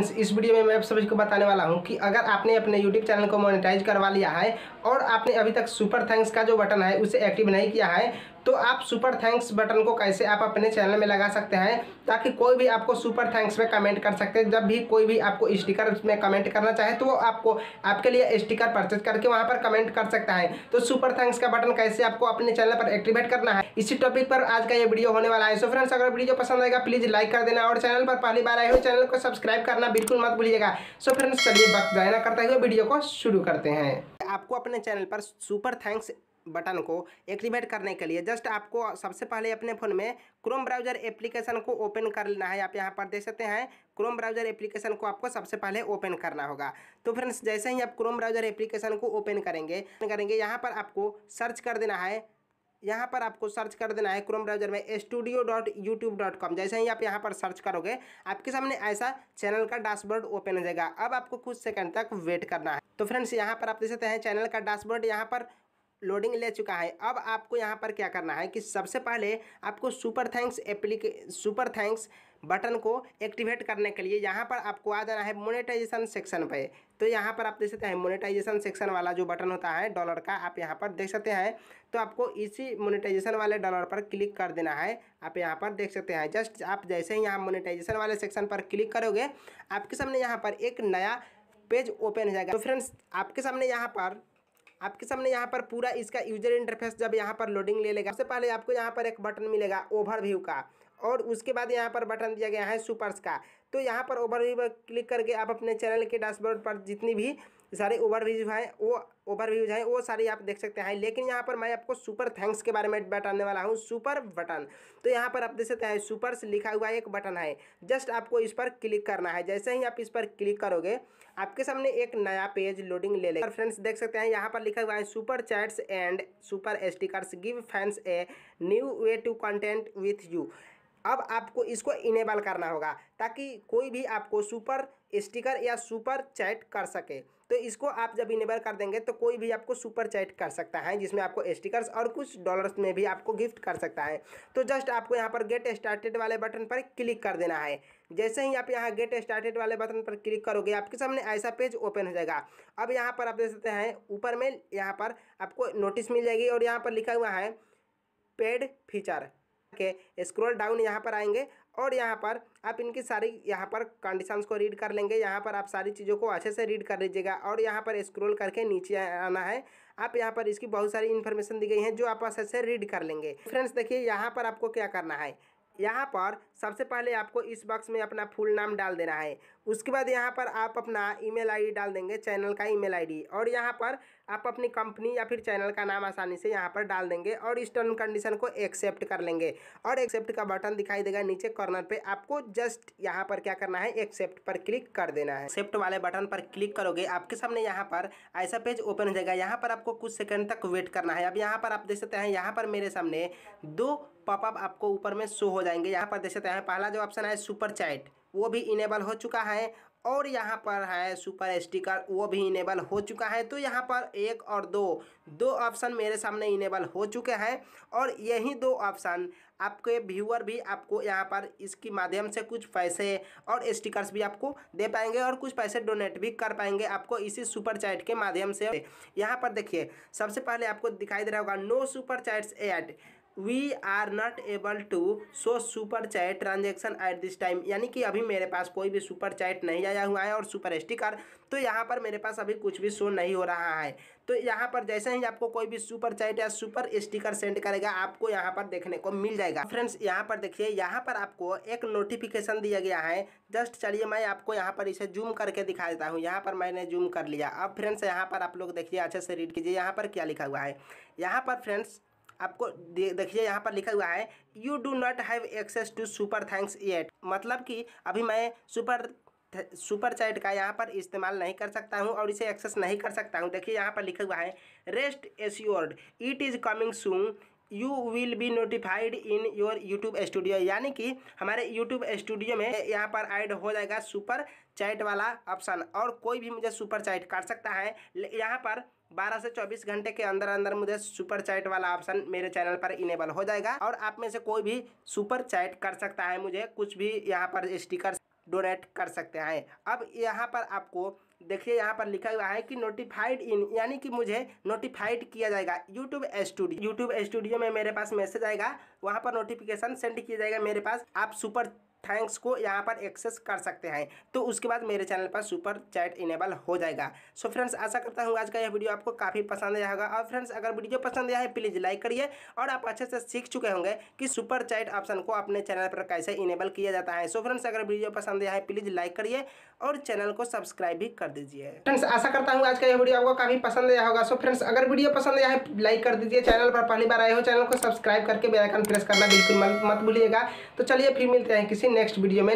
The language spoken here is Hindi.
इस वीडियो में मैं आप सभी को बताने वाला हूं कि अगर आपने अपने YouTube चैनल को मोनेटाइज करवा लिया है और आपने अभी तक सुपर थैंक्स का जो बटन है उसे एक्टिव नहीं किया है तो आप सुपर थैंक्स बटन को कैसे आप अपने चैनल में लगा सकते हैं ताकि कोई भी आपको सुपर थैंक्स में कमेंट कर सकते हैं जब भी कोई भी आपको स्टिकर में कमेंट करना चाहे तो वो आपको आपके लिए स्टिकर परचेज करके वहाँ पर कमेंट कर सकता है तो सुपर थैंक्स का बटन कैसे आपको अपने चैनल पर एक्टिवेट करना है इसी टॉपिक पर आज का ये वीडियो होने वाला है सो फ्रेंड्स अगर वीडियो पसंद आएगा प्लीज़ लाइक कर देना और चैनल पर पहली बार आए हो चैनल को सब्सक्राइब करना बिल्कुल मत भूलिएगा सो फ्रेंड्स चलिए वक्त जायना करते हुए वीडियो को शुरू करते हैं आपको अपने चैनल पर सुपर थैंक्स बटन को एक्टिवेट करने के लिए जस्ट आपको सबसे पहले अपने फ़ोन में क्रोम ब्राउज़र एप्लीकेशन को ओपन कर लेना है आप यहाँ पर देख सकते हैं क्रोम ब्राउज़र एप्लीकेशन को आपको सबसे पहले ओपन करना होगा तो फ्रेंड्स जैसे ही आप क्रोम ब्राउज़र एप्लीकेशन को ओपन करेंगे करेंगे यहाँ पर आपको सर्च कर देना है यहाँ पर आपको सर्च कर देना है क्रोम ब्राउजर में studio dot YouTube dot com जैसे ही आप यहाँ पर सर्च करोगे आपके सामने ऐसा चैनल का डैशबोर्ड ओपन हो जाएगा अब आपको कुछ सेकंड तक वेट करना है तो फ्रेंड्स यहाँ पर आप देख सकते हैं चैनल का डैशबोर्ड यहाँ पर लोडिंग ले चुका है अब आपको यहाँ पर क्या करना है कि सबसे पहले आपको सुपर थैंक्स एप्लीके सुपर थैंक्स बटन को एक्टिवेट करने के लिए यहाँ पर आपको आ जाना है मोनेटाइजेशन सेक्शन पे तो यहाँ पर आप देख सकते हैं मोनेटाइजेशन सेक्शन वाला जो बटन होता है डॉलर का आप यहाँ पर देख सकते हैं तो आपको इसी मोनेटाइजेशन वाले डॉलर पर क्लिक कर देना है आप यहाँ पर देख सकते हैं जस्ट आप जैसे ही यहाँ मोनेटाइजेशन वाले सेक्शन पर क्लिक करोगे आपके सामने यहाँ पर एक नया पेज ओपन हो जाएगा तो फ्रेंड्स आपके सामने यहाँ पर आपके सामने यहाँ पर पूरा इसका यूजर इंटरफेस जब यहाँ पर लोडिंग ले लेगा सबसे पहले आपको यहाँ पर एक बटन मिलेगा ओवरव्यू का और उसके बाद यहाँ पर बटन दिया गया है सुपर्स का तो यहाँ पर ओवरव्यू पर क्लिक करके आप अपने चैनल के डैशबोर्ड पर जितनी भी सारे ओवरव्यूज हैं वो ओवरव्यूज हैं वो सारी आप देख सकते हैं लेकिन यहाँ पर मैं आपको सुपर थैंक्स के बारे में बताने वाला हूँ सुपर बटन तो यहाँ पर आप देख सकते हैं सुपर से लिखा हुआ एक बटन है जस्ट आपको इस पर क्लिक करना है जैसे ही आप इस पर क्लिक करोगे आपके सामने एक नया पेज लोडिंग ले लेगा फ्रेंड्स देख सकते हैं यहाँ पर लिखा हुआ है super chats and super stickers give fans a new way to content with you अब आपको इसको इनेबल करना होगा ताकि कोई भी आपको सुपर स्टिकर या सुपर चैट कर सके तो इसको आप जब इनेबल कर देंगे तो कोई भी आपको सुपर चैट कर सकता है जिसमें आपको स्टिकर्स और कुछ डॉलर्स में भी आपको गिफ्ट कर सकता है तो जस्ट आपको यहाँ पर गेट स्टार्टेड वाले बटन पर क्लिक कर देना है जैसे ही आप यहाँ गेट स्टार्टेड वाले बटन पर क्लिक करोगे आपके सामने ऐसा पेज ओपन हो जाएगा अब यहाँ पर आप देख सकते हैं ऊपर में यहाँ पर आपको नोटिस मिल जाएगी और यहाँ पर लिखा हुआ है पेड फीचर के स्क्रॉल डाउन यहाँ पर आएंगे और यहाँ पर आप इनकी सारी यहाँ पर कंडीशंस को रीड कर लेंगे यहाँ पर आप सारी चीज़ों को अच्छे से रीड कर लीजिएगा और यहाँ पर स्क्रॉल करके नीचे आना है आप यहाँ पर इसकी बहुत सारी इन्फॉर्मेशन दी गई है जो आप अच्छे से रीड कर लेंगे फ्रेंड्स देखिए यहाँ पर आपको क्या करना है यहाँ पर सबसे पहले आपको इस बॉक्स में अपना फुल नाम डाल देना है उसके बाद यहाँ पर आप अपना ईमेल आईडी डाल देंगे चैनल का ईमेल आईडी और यहाँ पर आप अपनी कंपनी या फिर चैनल का नाम आसानी से यहाँ पर डाल देंगे और इस टर्म कंडीशन को एक्सेप्ट कर लेंगे और एक्सेप्ट का बटन दिखाई देगा नीचे कॉर्नर पे आपको जस्ट यहाँ पर क्या करना है एक्सेप्ट पर क्लिक कर देना है एक्सेप्ट वाले बटन पर क्लिक करोगे आपके सामने यहाँ पर ऐसा पेज ओपन हो जाएगा यहाँ पर आपको कुछ सेकेंड तक वेट करना है अब यहाँ पर आप देख सकते हैं यहाँ पर मेरे सामने दो पॉपअप आपको ऊपर में शो हो जाएंगे यहाँ पर देख सकते हैं पहला जो ऑप्शन है सुपर चैट वो भी इनेबल हो चुका है और यहाँ पर है सुपर स्टिकर वो भी इनेबल हो चुका है तो यहाँ पर एक और दो दो ऑप्शन मेरे सामने इनेबल हो चुके हैं और यही दो ऑप्शन आपके व्यूअर भी आपको यहाँ पर इसके माध्यम से कुछ पैसे और स्टिकर्स भी आपको दे पाएंगे और कुछ पैसे डोनेट भी कर पाएंगे आपको इसी सुपर चैट के माध्यम से यहाँ पर देखिए सबसे पहले आपको दिखाई दे रहा होगा no super chats at we are not able to show super chat transaction at this time यानी कि अभी मेरे पास कोई भी सुपर चैट नहीं आया हुआ है और सुपर स्टिकर तो यहाँ पर मेरे पास अभी कुछ भी शो नहीं हो रहा है तो यहाँ पर जैसे ही आपको कोई भी सुपर चैट या सुपर स्टिकर सेंड करेगा आपको यहाँ पर देखने को मिल जाएगा फ्रेंड्स यहाँ पर देखिए यहाँ पर आपको एक नोटिफिकेशन दिया गया है जस्ट चलिए मैं आपको यहाँ पर इसे जूम करके दिखा देता हूँ यहाँ पर मैंने जूम कर लिया अब फ्रेंड्स यहाँ पर आप लोग देखिए अच्छे से रीड कीजिए यहाँ पर क्या लिखा हुआ है यहाँ पर फ्रेंड्स आपको देखिए यहाँ पर लिखा हुआ है you do not have access to super thanks yet मतलब कि अभी मैं सुपर सुपर चैट का यहाँ पर इस्तेमाल नहीं कर सकता हूँ और इसे एक्सेस नहीं कर सकता हूँ देखिए यहाँ पर लिखा हुआ है rest assured it is coming soon you will be notified in your YouTube studio यानी कि हमारे यूट्यूब स्टूडियो में यहाँ पर ऐड हो जाएगा सुपर चैट वाला ऑप्शन और कोई भी मुझे सुपर चैट कर सकता है यहाँ पर 12 से 24 घंटे के अंदर अंदर मुझे सुपर चैट वाला ऑप्शन मेरे चैनल पर इनेबल हो जाएगा और आप में से कोई भी सुपर चैट कर सकता है मुझे कुछ भी यहाँ पर स्टिकर डोनेट कर सकते हैं अब यहाँ पर आपको देखिए यहाँ पर लिखा हुआ है कि नोटिफाइड इन यानी कि मुझे नोटिफाइड किया जाएगा यूट्यूब स्टूडियो यूट्यूब स्टूडियो में मेरे पास मैसेज आएगा वहाँ पर नोटिफिकेशन सेंड किया जाएगा मेरे पास आप सुपर थैंक्स को यहाँ पर एक्सेस कर सकते हैं तो उसके बाद मेरे चैनल पर सुपर चैट इनेबल हो जाएगा सो फ्रेंड्स आशा करता हूँ आज का यह वीडियो आपको काफ़ी पसंद आया होगा और फ्रेंड्स अगर वीडियो पसंद आया है प्लीज़ लाइक करिए और आप अच्छे से सीख चुके होंगे कि सुपर चैट ऑप्शन को अपने चैनल पर कैसे इनेबल किया जाता है सो फ्रेंड्स अगर वीडियो पसंद आया है प्लीज़ लाइक करिए और चैनल को सब्सक्राइब भी कर दीजिए फ्रेंड्स आशा करता हूँ आज का यह वीडियो आपको काफ़ी पसंद आया होगा सो फ्रेंड्स अगर वीडियो पसंद आया है लाइक कर दीजिए चैनल पर पहली बार आए हो चैनल को सब्सक्राइब करके बेलाइकन प्रेस करना बिल्कुल मत भूलिएगा तो चलिए फिर मिलते हैं किसी नेक्स्ट वीडियो में